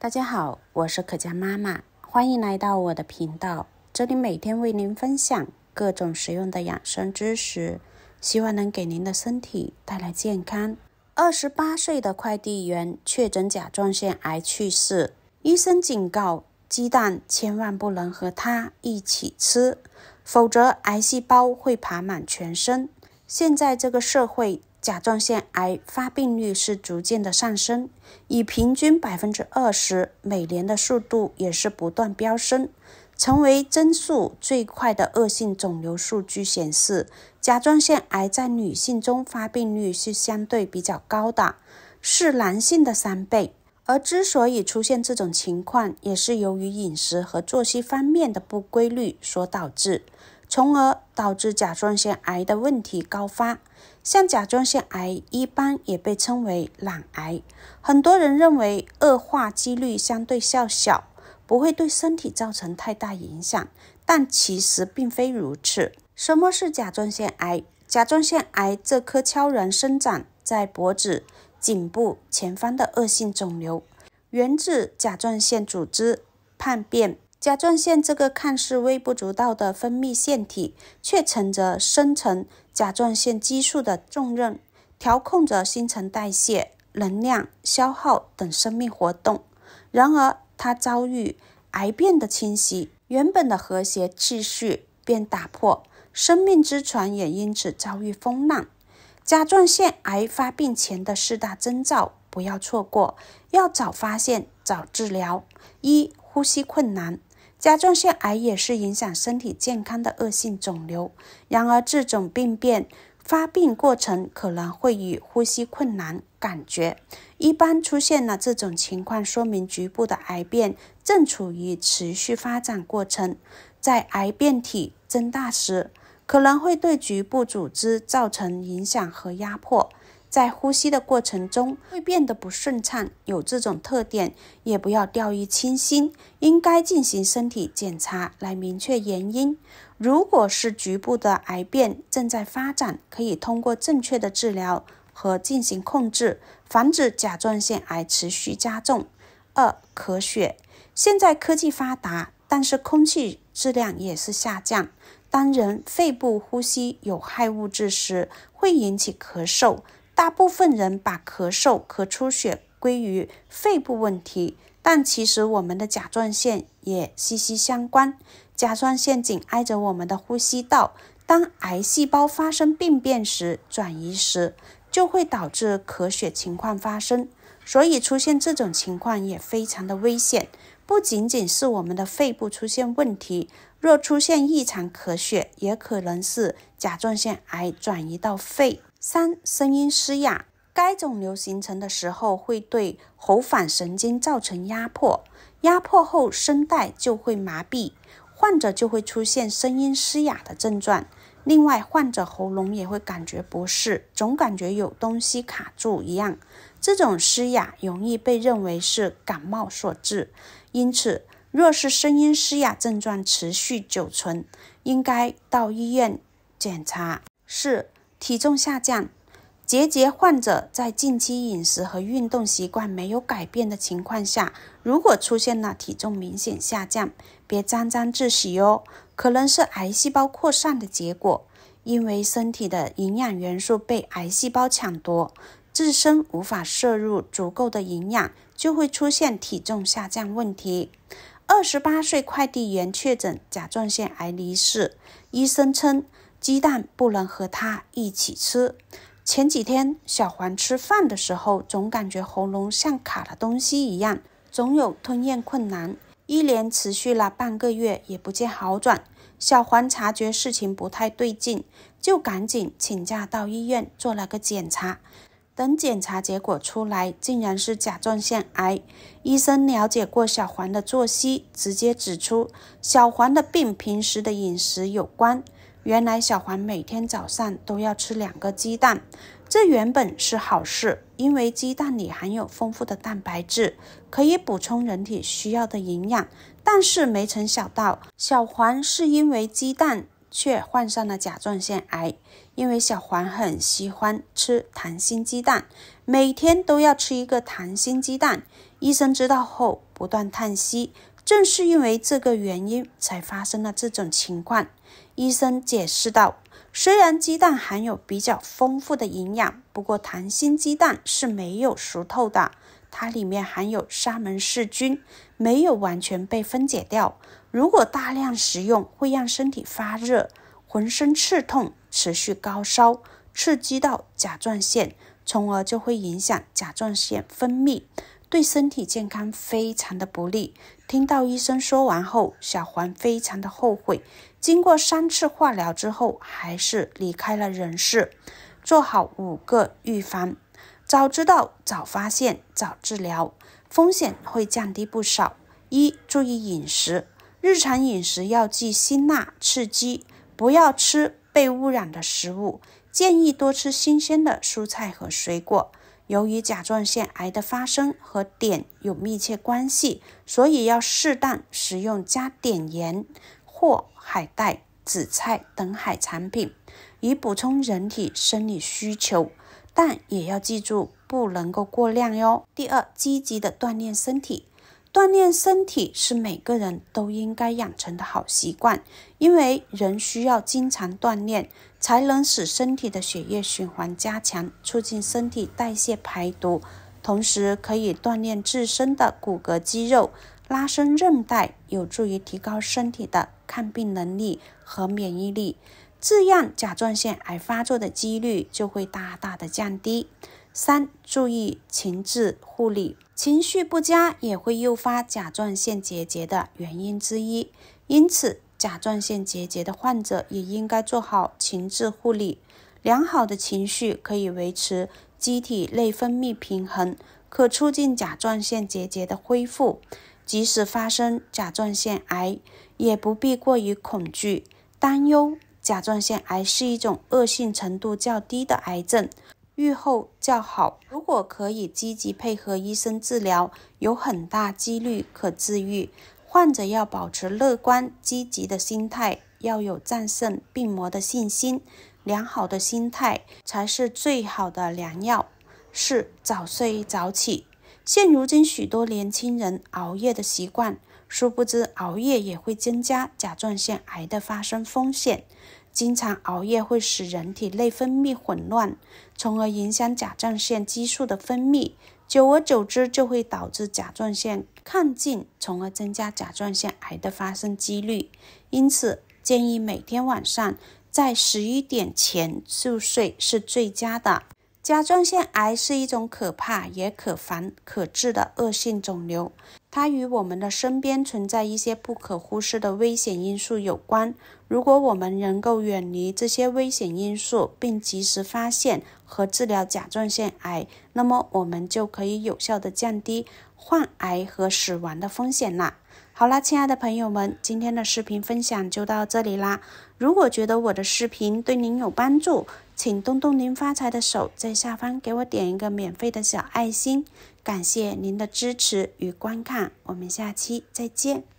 大家好，我是可嘉妈妈，欢迎来到我的频道。这里每天为您分享各种实用的养生知识，希望能给您的身体带来健康。二十八岁的快递员确诊甲状腺癌去世，医生警告：鸡蛋千万不能和它一起吃，否则癌细胞会爬满全身。现在这个社会。甲状腺癌发病率是逐渐的上升，以平均百分之二十每年的速度也是不断飙升，成为增速最快的恶性肿瘤。数据显示，甲状腺癌在女性中发病率是相对比较高的，是男性的三倍。而之所以出现这种情况，也是由于饮食和作息方面的不规律所导致，从而导致甲状腺癌的问题高发。像甲状腺癌一般也被称为懒癌，很多人认为恶化几率相对较小，不会对身体造成太大影响，但其实并非如此。什么是甲状腺癌？甲状腺癌这颗悄然生长在脖子、颈部前方的恶性肿瘤，源自甲状腺组织叛变。甲状腺这个看似微不足道的分泌腺体，却承着生成甲状腺激素的重任，调控着新陈代谢、能量消耗等生命活动。然而，它遭遇癌变的侵袭，原本的和谐秩序便打破，生命之船也因此遭遇风浪。甲状腺癌发病前的四大征兆，不要错过，要早发现早治疗。一、呼吸困难。甲状腺癌也是影响身体健康的恶性肿瘤，然而这种病变发病过程可能会与呼吸困难感觉。一般出现了这种情况，说明局部的癌变正处于持续发展过程，在癌变体增大时，可能会对局部组织造成影响和压迫。在呼吸的过程中会变得不顺畅，有这种特点也不要掉以轻心，应该进行身体检查来明确原因。如果是局部的癌变正在发展，可以通过正确的治疗和进行控制，防止甲状腺癌持续加重。二、咳血，现在科技发达，但是空气质量也是下降。当人肺部呼吸有害物质时，会引起咳嗽。大部分人把咳嗽、咳出血归于肺部问题，但其实我们的甲状腺也息息相关。甲状腺紧挨着我们的呼吸道，当癌细胞发生病变时、转移时，就会导致咳血情况发生。所以出现这种情况也非常的危险，不仅仅是我们的肺部出现问题，若出现异常咳血，也可能是甲状腺癌转移到肺。三、声音嘶哑。该肿瘤形成的时候会对喉返神经造成压迫，压迫后声带就会麻痹，患者就会出现声音嘶哑的症状。另外，患者喉咙也会感觉不适，总感觉有东西卡住一样。这种嘶哑容易被认为是感冒所致，因此，若是声音嘶哑症状持续久存，应该到医院检查。四。体重下降，结节患者在近期饮食和运动习惯没有改变的情况下，如果出现了体重明显下降，别沾沾自喜哦，可能是癌细胞扩散的结果。因为身体的营养元素被癌细胞抢夺，自身无法摄入足够的营养，就会出现体重下降问题。二十八岁快递员确诊甲状腺癌离世，医生称。鸡蛋不能和它一起吃。前几天，小黄吃饭的时候总感觉喉咙像卡了东西一样，总有吞咽困难，一连持续了半个月也不见好转。小黄察觉事情不太对劲，就赶紧请假到医院做了个检查。等检查结果出来，竟然是甲状腺癌。医生了解过小黄的作息，直接指出小黄的病平时的饮食有关。原来小黄每天早上都要吃两个鸡蛋，这原本是好事，因为鸡蛋里含有丰富的蛋白质，可以补充人体需要的营养。但是没成想到，小黄是因为鸡蛋却患上了甲状腺癌。因为小黄很喜欢吃溏心鸡蛋，每天都要吃一个溏心鸡蛋。医生知道后，不断叹息。正是因为这个原因，才发生了这种情况。医生解释道：“虽然鸡蛋含有比较丰富的营养，不过糖心鸡蛋是没有熟透的，它里面含有沙门氏菌，没有完全被分解掉。如果大量食用，会让身体发热，浑身刺痛，持续高烧，刺激到甲状腺，从而就会影响甲状腺分泌，对身体健康非常的不利。”听到医生说完后，小黄非常的后悔。经过三次化疗之后，还是离开了人世。做好五个预防，早知道早发现早治疗，风险会降低不少。一、注意饮食，日常饮食要忌辛辣刺激，不要吃被污染的食物，建议多吃新鲜的蔬菜和水果。由于甲状腺癌的发生和碘有密切关系，所以要适当食用加碘盐或海带、紫菜等海产品，以补充人体生理需求。但也要记住，不能够过量哟。第二，积极的锻炼身体，锻炼身体是每个人都应该养成的好习惯，因为人需要经常锻炼。才能使身体的血液循环加强，促进身体代谢排毒，同时可以锻炼自身的骨骼肌肉，拉伸韧带，有助于提高身体的抗病能力和免疫力，这样甲状腺癌发作的几率就会大大的降低。三、注意情志护理，情绪不佳也会诱发甲状腺结节的原因之一，因此。甲状腺结节的患者也应该做好情志护理，良好的情绪可以维持机体内分泌平衡，可促进甲状腺结节的恢复。即使发生甲状腺癌，也不必过于恐惧担忧。甲状腺癌是一种恶性程度较低的癌症，预后较好。如果可以积极配合医生治疗，有很大几率可治愈。患者要保持乐观积极的心态，要有战胜病魔的信心。良好的心态才是最好的良药。四、早睡早起。现如今，许多年轻人熬夜的习惯，殊不知熬夜也会增加甲状腺癌的发生风险。经常熬夜会使人体内分泌混乱，从而影响甲状腺激素的分泌。久而久之，就会导致甲状腺亢进，从而增加甲状腺癌的发生几率。因此，建议每天晚上在十一点前就睡是最佳的。甲状腺癌是一种可怕也可防可治的恶性肿瘤，它与我们的身边存在一些不可忽视的危险因素有关。如果我们能够远离这些危险因素，并及时发现和治疗甲状腺癌，那么我们就可以有效的降低患癌和死亡的风险啦。好啦，亲爱的朋友们，今天的视频分享就到这里啦。如果觉得我的视频对您有帮助，请动动您发财的手，在下方给我点一个免费的小爱心，感谢您的支持与观看，我们下期再见。